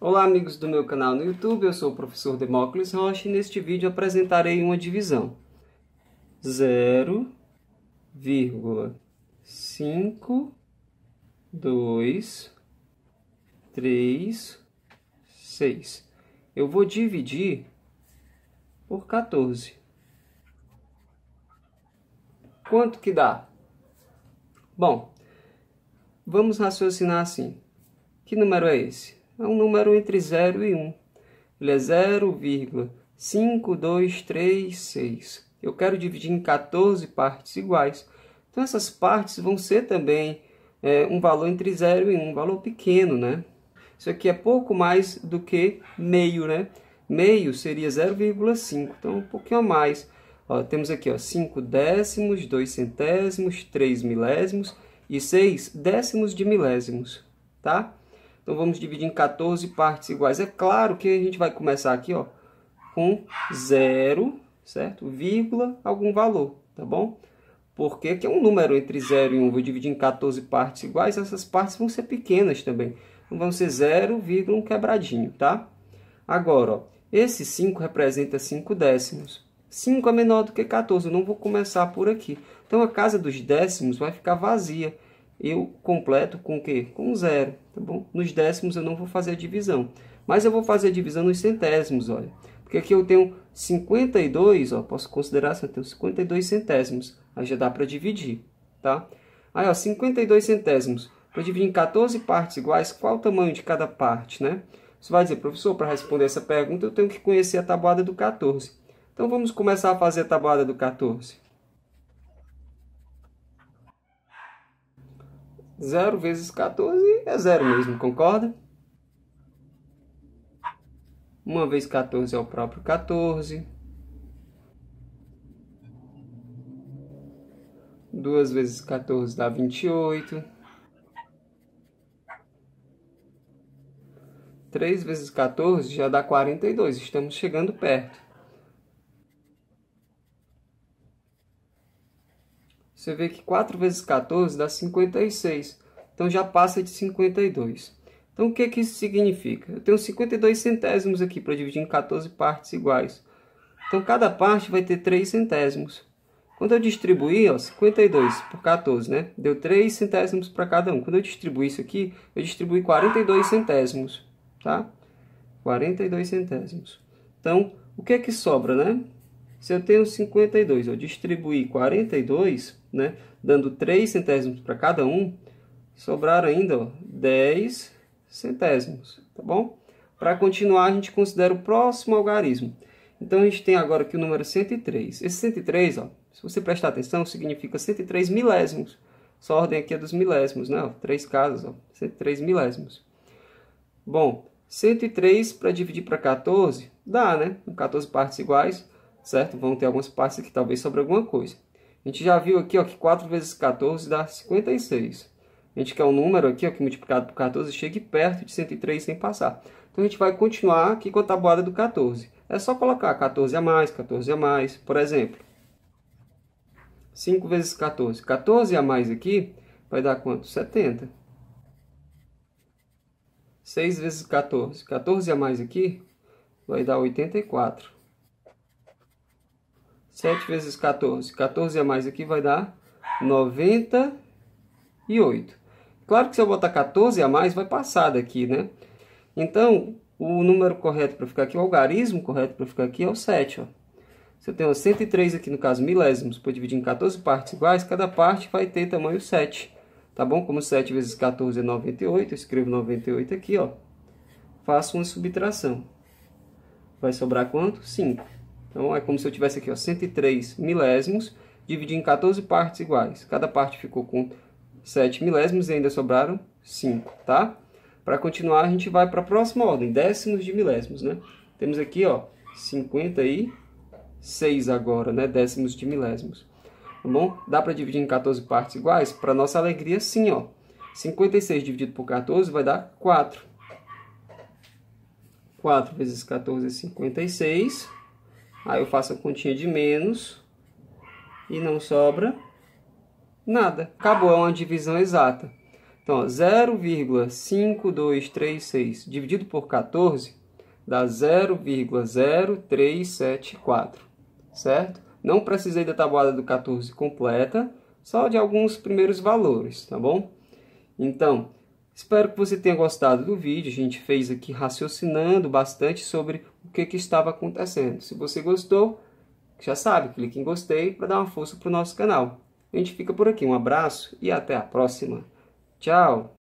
Olá amigos do meu canal no YouTube, eu sou o professor Demócles Rocha e neste vídeo apresentarei uma divisão 0,5 2 3 6 Eu vou dividir por 14 Quanto que dá? Bom, vamos raciocinar assim. Que número é esse? é um número entre 0 e 1. Ele é 0,5236. Eu quero dividir em 14 partes iguais. Então, essas partes vão ser também é, um valor entre 0 e 1, um, valor pequeno, né? Isso aqui é pouco mais do que meio, né? Meio seria 0,5, então um pouquinho a mais. Ó, temos aqui 5 décimos, 2 centésimos, 3 milésimos e 6 décimos de milésimos, tá? Então vamos dividir em 14 partes iguais. É claro que a gente vai começar aqui, ó, com zero, certo? Vírgula, algum valor, tá bom? Porque aqui é um número entre 0 e 1. Um. Vou dividir em 14 partes iguais, essas partes vão ser pequenas também. Então vão ser 0,1 quebradinho, tá? Agora, ó, esse 5 representa 5 décimos. 5 é menor do que 14, eu não vou começar por aqui. Então a casa dos décimos vai ficar vazia eu completo com o quê? Com zero, tá bom? Nos décimos eu não vou fazer a divisão, mas eu vou fazer a divisão nos centésimos, olha. Porque aqui eu tenho 52, ó, posso considerar se assim, eu tenho 52 centésimos, aí já dá para dividir, tá? Aí, ó, 52 centésimos, para dividir em 14 partes iguais, qual o tamanho de cada parte, né? Você vai dizer, professor, para responder essa pergunta eu tenho que conhecer a tabuada do 14. Então vamos começar a fazer a tabuada do 14. 0 vezes 14 é zero mesmo, concorda? 1 vezes 14 é o próprio 14. 2 vezes 14 dá 28. 3 vezes 14 já dá 42. Estamos chegando perto. Você vê que 4 vezes 14 dá 56. Então, já passa de 52. Então, o que, que isso significa? Eu tenho 52 centésimos aqui para dividir em 14 partes iguais. Então, cada parte vai ter 3 centésimos. Quando eu distribuir, ó, 52 por 14, né? Deu 3 centésimos para cada um. Quando eu distribuir isso aqui, eu distribuí 42 centésimos, tá? 42 centésimos. Então, o que é que sobra, né? Se eu tenho 52, eu distribuí 42, né, dando 3 centésimos para cada um, sobraram ainda ó, 10 centésimos, tá bom? Para continuar, a gente considera o próximo algarismo. Então, a gente tem agora aqui o número 103. Esse 103, ó, se você prestar atenção, significa 103 milésimos. Só a ordem aqui é dos milésimos, né? Ó, três casas, ó, 103 milésimos. Bom, 103 para dividir para 14, dá, né? 14 partes iguais certo? Vão ter algumas partes aqui, talvez, sobre alguma coisa. A gente já viu aqui ó, que 4 vezes 14 dá 56. A gente quer um número aqui ó, que multiplicado por 14 chegue perto de 103 sem passar. Então, a gente vai continuar aqui com a tabuada do 14. É só colocar 14 a mais, 14 a mais, por exemplo. 5 vezes 14. 14 a mais aqui vai dar quanto? 70. 6 vezes 14. 14 a mais aqui vai dar 84. 7 vezes 14. 14 a mais aqui vai dar 98. Claro que se eu botar 14 a mais, vai passar daqui, né? Então, o número correto para ficar aqui, o algarismo correto para ficar aqui é o 7, ó. Se eu tenho 103 aqui, no caso milésimos, para dividir em 14 partes iguais, cada parte vai ter tamanho 7. Tá bom? Como 7 vezes 14 é 98, eu escrevo 98 aqui, ó. Faço uma subtração. Vai sobrar quanto? 5. Então é como se eu tivesse aqui ó, 103 milésimos, dividido em 14 partes iguais. Cada parte ficou com 7 milésimos e ainda sobraram 5, tá? Para continuar, a gente vai para a próxima ordem, décimos de milésimos, né? Temos aqui, ó, 56 agora, né? Décimos de milésimos. Tá bom? Dá para dividir em 14 partes iguais? Para nossa alegria, sim, ó. 56 dividido por 14 vai dar 4. 4 vezes 14 é 56. Aí eu faço a continha de menos e não sobra nada. Acabou, é uma divisão exata. Então, 0,5236 dividido por 14 dá 0,0374, certo? Não precisei da tabuada do 14 completa, só de alguns primeiros valores, tá bom? Então, Espero que você tenha gostado do vídeo. A gente fez aqui raciocinando bastante sobre o que, que estava acontecendo. Se você gostou, já sabe, clique em gostei para dar uma força para o nosso canal. A gente fica por aqui. Um abraço e até a próxima. Tchau!